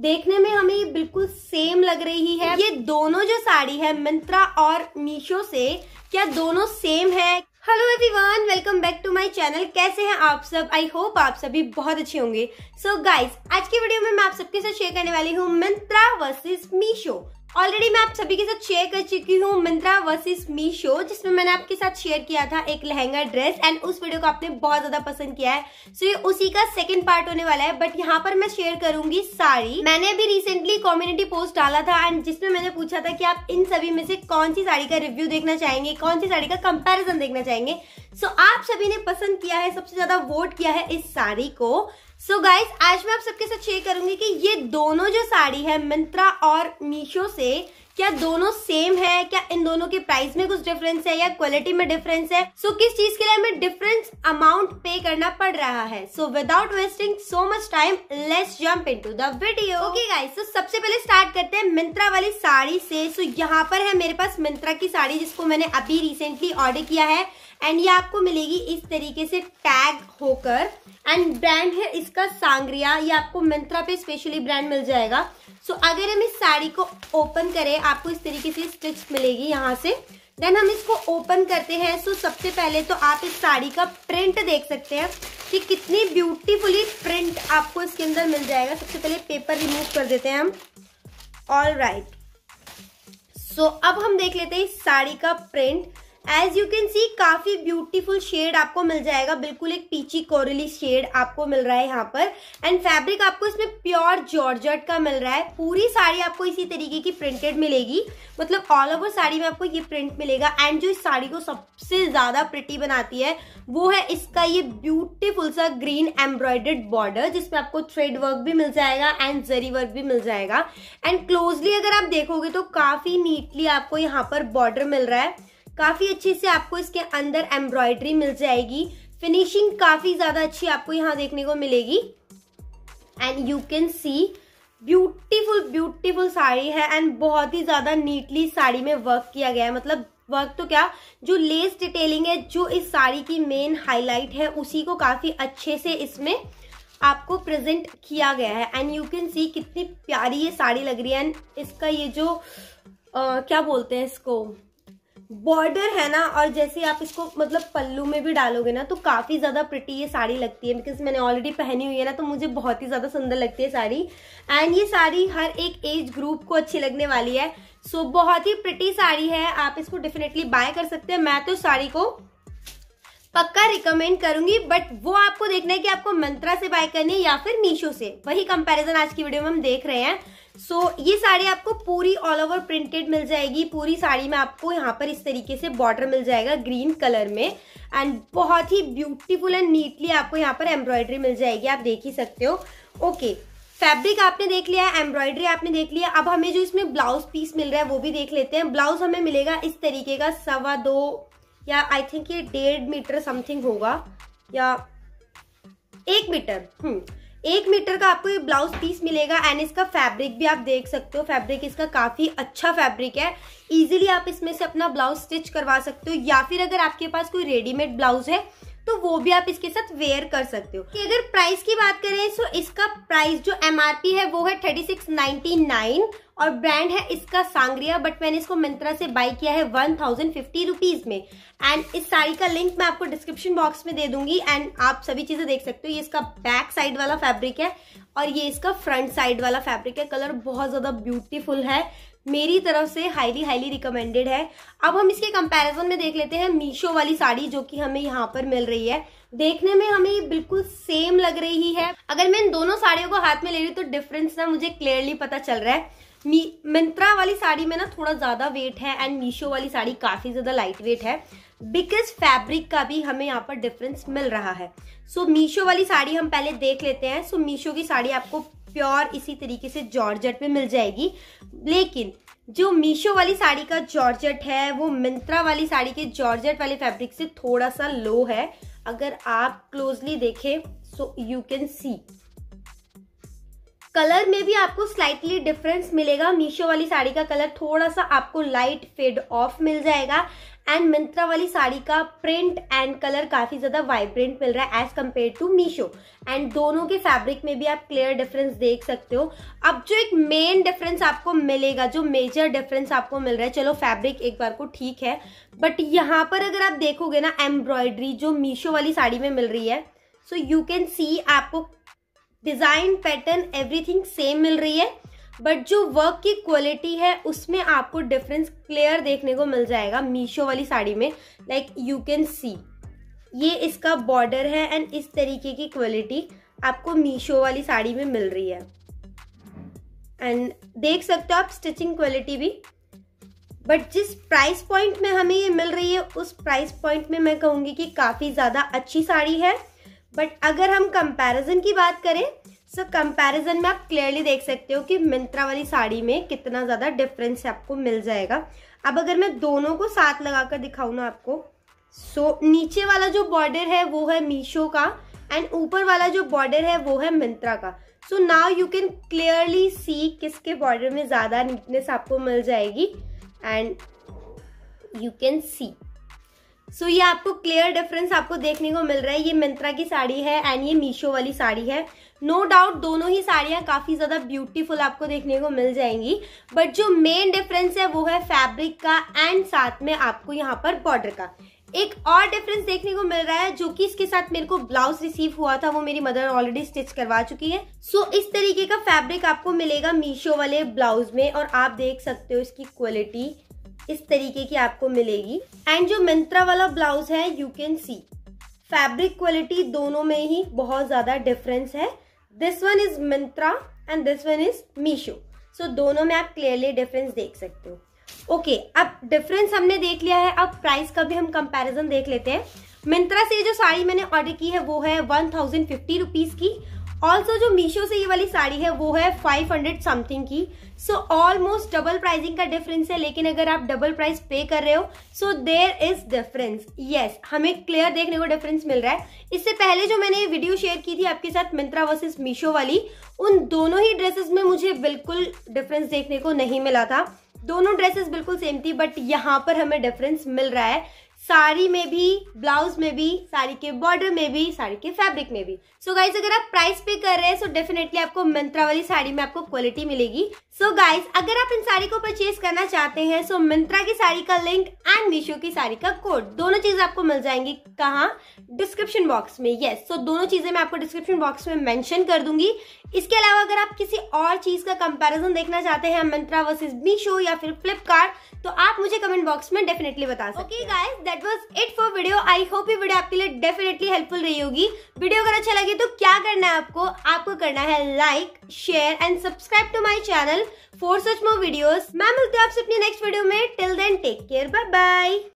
देखने में हमें ये बिल्कुल सेम लग रही है ये दोनों जो साड़ी है मिंत्रा और मीशो से क्या दोनों सेम है hello everyone welcome back to my channel कैसे हैं आप सब आई होप आप सभी बहुत अच्छे होंगे सो so गाइस आज की वीडियो में मैं आप सबके साथ शेयर करने वाली हूँ मिंत्रा वर्सेस मीशो ऑलरेडी मैं आप सभी के साथ शेयर कर चुकी हूँ मिंत्रा वर्सेस मीशो जिसमें मैंने आपके साथ शेयर किया था एक लहंगा ड्रेस एंड उस वीडियो को आपने बहुत ज्यादा पसंद किया है सो so, ये उसी का सेकंड पार्ट होने वाला है बट यहाँ पर मैं शेयर करूंगी साड़ी मैंने अभी रिसेंटली कम्युनिटी पोस्ट डाला था एंड जिसमें मैंने पूछा था कि आप इन सभी में से कौन सी साड़ी का रिव्यू देखना चाहेंगे कौन सी साड़ी का कंपेरिजन देखना चाहेंगे सो so, आप सभी ने पसंद किया है सबसे ज्यादा वोट किया है इस साड़ी को सो so गाइज आज मैं आप सबके साथ शेयर करूंगी कि ये दोनों जो साड़ी है मिंत्रा और मीशो से क्या दोनों सेम है क्या इन दोनों के प्राइस में कुछ डिफरेंस है या क्वालिटी में डिफरेंस है सो so, किस चीज के लिए हमें डिफरेंस अमाउंट पे करना पड़ रहा है so without wasting so much time let's jump into the video okay guys तो सबसे पहले स्टार्ट करते हैं मिंत्रा वाली साड़ी से सो so, यहाँ पर है मेरे पास मिंत्रा की साड़ी जिसको मैंने अभी रिसेंटली ऑर्डर किया है एंड ये आपको मिलेगी इस तरीके से टैग होकर एंड ब्रांड है इसका सांग्रिया ये आपको मिंत्रा पे स्पेशली ब्रांड मिल जाएगा सो so, अगर हम इस साड़ी को ओपन करें आपको इस तरीके से स्टिच मिलेगी यहाँ से देन हम इसको ओपन करते हैं सो so, सबसे पहले तो आप इस साड़ी का प्रिंट देख सकते हैं कि कितनी ब्यूटीफुली प्रिंट आपको इसके अंदर मिल जाएगा सबसे पहले पेपर रिमूव कर देते हैं हम ऑल राइट सो अब हम देख लेते हैं इस साड़ी का print as you can see काफी ब्यूटीफुल शेड आपको मिल जाएगा बिल्कुल एक पीची कोरली शेड आपको मिल रहा है यहाँ पर एंड फैब्रिक आपको इसमें प्योर जॉर्जट का मिल रहा है पूरी साड़ी आपको इसी तरीके की प्रिंटेड मिलेगी मतलब ऑल ओवर साड़ी में आपको ये प्रिंट मिलेगा एंड जो इस साड़ी को सबसे ज्यादा प्रिटी बनाती है वो है इसका ये ब्यूटीफुल सा ग्रीन एम्ब्रॉयडर्ड बॉर्डर जिसमें आपको थ्रेड वर्क भी मिल जाएगा एंड जरी वर्क भी मिल जाएगा एंड क्लोजली अगर आप देखोगे तो काफी नीटली आपको यहाँ पर बॉर्डर मिल रहा है काफ़ी अच्छे से आपको इसके अंदर एम्ब्रॉयडरी मिल जाएगी फिनिशिंग काफ़ी ज़्यादा अच्छी आपको यहाँ देखने को मिलेगी and you can see beautiful beautiful sari है एंड बहुत ही ज़्यादा नीटली साड़ी में वर्क किया गया है मतलब वर्क तो क्या जो लेस डिटेलिंग है जो इस साड़ी की मेन हाईलाइट है उसी को काफ़ी अच्छे से इसमें आपको प्रेजेंट किया गया है एंड यू कैन सी कितनी प्यारी ये साड़ी लग रही है एंड इसका ये जो आ, क्या बोलते हैं इसको बॉर्डर है ना और जैसे आप इसको मतलब पल्लू में भी डालोगे ना तो काफ़ी ज़्यादा प्रिटी ये साड़ी लगती है बिकॉज मैंने ऑलरेडी पहनी हुई है ना तो मुझे बहुत ही ज़्यादा सुंदर लगती है साड़ी एंड ये साड़ी हर एक एज ग्रुप को अच्छी लगने वाली है सो so, बहुत ही प्रिटी साड़ी है आप इसको डेफिनेटली बाय कर सकते हैं मैं तो साड़ी को पक्का रिकमेंड करूंगी बट वो आपको देखना है कि आपको मंत्रा से बाय करनी है या फिर मीशो से वही कंपैरिजन आज की वीडियो में हम देख रहे हैं सो so, ये साड़ी आपको पूरी ऑल ओवर प्रिंटेड मिल जाएगी पूरी साड़ी में आपको यहाँ पर इस तरीके से बॉर्डर मिल जाएगा ग्रीन कलर में एंड बहुत ही ब्यूटीफुल एंड नीटली आपको यहाँ पर एम्ब्रॉयडरी मिल जाएगी आप देख ही सकते हो ओके फैब्रिक आपने देख लिया है एम्ब्रॉयडरी आपने देख लिया अब हमें जो इसमें ब्लाउज पीस मिल रहा है वो भी देख लेते हैं ब्लाउज हमें मिलेगा इस तरीके का सवा दो या आई थिंक ये डेढ़ मीटर समथिंग होगा या एक मीटर हम्म एक मीटर का आपको ये ब्लाउज पीस मिलेगा एंड इसका फैब्रिक भी आप देख सकते हो फैब्रिक इसका काफ़ी अच्छा फैब्रिक है इजीली आप इसमें से अपना ब्लाउज स्टिच करवा सकते हो या फिर अगर आपके पास कोई रेडीमेड ब्लाउज है तो वो भी आप इसके साथ वेयर कर सकते हो कि अगर प्राइस की बात करें तो इसका प्राइस जो एम है वो है थर्टी सिक्स नाइन और ब्रांड है इसका सांग्रिया बट मैंने इसको मिंत्रा से बाई किया है वन थाउजेंड फिफ्टी रुपीज़ में एंड इस साड़ी का लिंक मैं आपको डिस्क्रिप्शन बॉक्स में दे दूंगी एंड आप सभी चीज़ें देख सकते हो ये इसका बैक साइड वाला फैब्रिक है और ये इसका फ्रंट साइड वाला फैब्रिक है कलर बहुत ज़्यादा ब्यूटीफुल है मेरी तरफ से हाईली हाईली रिकमेंडेड है अब हम इसके कंपैरिजन में देख लेते हैं मीशो वाली साड़ी जो कि हमें यहाँ पर मिल रही है देखने में हमें ये बिल्कुल सेम लग रही है अगर मैं इन दोनों साड़ियों को हाथ में ले रही हूँ तो डिफरेंस ना मुझे क्लियरली पता चल रहा है मी मिंत्रा वाली साड़ी में ना थोड़ा ज़्यादा वेट है एंड मीशो वाली साड़ी काफ़ी ज़्यादा लाइट वेट है बिकॉज फैब्रिक का भी हमें यहाँ पर डिफरेंस मिल रहा है सो so, मीशो वाली साड़ी हम पहले देख लेते हैं सो so, मीशो की साड़ी आपको प्योर इसी तरीके से जॉर्जेट में मिल जाएगी लेकिन जो मीशो वाली साड़ी का जॉर्जेट है वो मिंत्रा वाली साड़ी के जॉर्जेट वाले फैब्रिक से थोड़ा सा लो है अगर आप क्लोजली देखें so you can see colour में भी आपको स्लाइटली डिफरेंस मिलेगा मीशो वाली साड़ी का कलर थोड़ा सा आपको लाइट फेड ऑफ मिल जाएगा एंड मिंत्रा वाली साड़ी का प्रिंट एंड कलर काफ़ी ज़्यादा वाइब्रेंट मिल रहा है as compare to Meesho and दोनों के फैब्रिक में भी आप क्लियर डिफरेंस देख सकते हो अब जो एक मेन डिफरेंस आपको मिलेगा जो मेजर डिफरेंस आपको मिल रहा है चलो फैब्रिक एक बार को ठीक है बट यहाँ पर अगर आप देखोगे ना एम्ब्रॉयडरी जो मीशो वाली साड़ी में मिल रही है सो यू कैन सी आपको डिज़ाइन पैटर्न एवरीथिंग सेम मिल रही है बट जो वर्क की क्वालिटी है उसमें आपको डिफरेंस क्लियर देखने को मिल जाएगा मीशो वाली साड़ी में लाइक यू कैन सी ये इसका बॉर्डर है एंड इस तरीके की क्वालिटी आपको मीशो वाली साड़ी में मिल रही है एंड देख सकते हो आप स्टिचिंग क्वालिटी भी बट जिस प्राइस पॉइंट में हमें ये मिल रही है उस प्राइस पॉइंट में मैं कहूँगी कि काफ़ी ज़्यादा अच्छी साड़ी है बट अगर हम कंपैरिजन की बात करें सो so, कंपैरिजन में आप क्लियरली देख सकते हो कि मिंत्रा वाली साड़ी में कितना ज़्यादा डिफरेंस आपको मिल जाएगा अब अगर मैं दोनों को साथ लगा कर दिखाऊँ ना आपको सो so, नीचे वाला जो बॉर्डर है वो है मीशो का एंड ऊपर वाला जो बॉर्डर है वो है मिंत्रा का so now you can clearly see किसके बॉर्डर में ज़्यादा नीटनेस आपको मिल जाएगी and you can see so so, ये आपको क्लियर डिफरेंस आपको देखने को मिल रहा है ये मिंत्रा की साड़ी है एंड ये मीशो वाली साड़ी है नो no डाउट दोनों ही साड़ियाँ काफ़ी ज़्यादा ब्यूटीफुल आपको देखने को मिल जाएंगी बट जो मेन डिफरेंस है वो है फैब्रिक का एंड साथ में आपको यहाँ पर बॉर्डर का एक और डिफरेंस देखने को मिल रहा है जो कि इसके साथ मेरे को ब्लाउज रिसीव हुआ था वो मेरी मदर ऑलरेडी स्टिच करवा चुकी है सो so, इस तरीके का फैब्रिक आपको मिलेगा मीशो वाले ब्लाउज में और आप देख सकते हो इसकी क्वालिटी इस तरीके की आपको मिलेगी एंड जो मिंत्रा वाला ब्लाउज है you can see fabric quality दोनों में ही बहुत ज्यादा डिफरेंस है this one is Myntra and this one is Meesho so दोनों में आप क्लियरली डिफरेंस देख सकते हो ओके okay, अब डिफरेंस हमने देख लिया है अब प्राइस का भी हम कंपैरिजन देख लेते हैं मिंत्रा से जो साड़ी मैंने ऑर्डर की है वो है वन थाउजेंड फिफ्टी रुपीज़ की ऑल्सो जो मीशो से ये वाली साड़ी है वो है 500 समथिंग की सो ऑलमोस्ट डबल प्राइसिंग का डिफरेंस है लेकिन अगर आप डबल प्राइस पे कर रहे हो so there is difference yes हमें क्लियर देखने को डिफरेंस मिल रहा है इससे पहले जो मैंने वीडियो शेयर की थी आपके साथ मिंत्रा वर्सेस मीशो वाली उन दोनों ही ड्रेसेस में मुझे बिल्कुल डिफरेंस देखने को नहीं मिला था दोनों ड्रेसेस बिल्कुल सेम थी बट यहाँ पर हमें डिफरेंस मिल रहा है साड़ी में भी ब्लाउज में भी साड़ी के बॉर्डर में भी साड़ी के फैब्रिक में भी सो so गाइज अगर आप प्राइस पे कर रहे हैं सो so डेफिनेटली आपको मिंत्रा वाली साड़ी में आपको क्वालिटी मिलेगी सो so गाइज अगर आप इन साड़ी को परचेज करना चाहते हैं सो so मिंत्रा की साड़ी का लिंक एंड मीशो की साड़ी का कोड दोनों चीज आपको मिल जाएंगी कहाँ डिस्क्रिप्शन बॉक्स में येस yes. सो so दोनों चीजें मैं आपको डिस्क्रिप्शन बॉक्स में मैंशन कर दूंगी इसके अलावा अगर आप किसी और चीज का कंपेरिजन देखना चाहते हैं मिंत्रा वर्सेज मीशो या फिर फ्लिपकार्ट तो आप मुझे कमेंट बॉक्स में डेफिनेटली बता सकते हैं okay, that was it for video I hope ये वीडियो आपके लिए डेफिनेटली हेल्पफुल रही होगी वीडियो अगर अच्छा लगे तो क्या करना है आपको आपको करना है like share and subscribe to my channel for such more videos मैं मिलती हूँ आपसे अपनी नेक्स्ट वीडियो में till then take care bye bye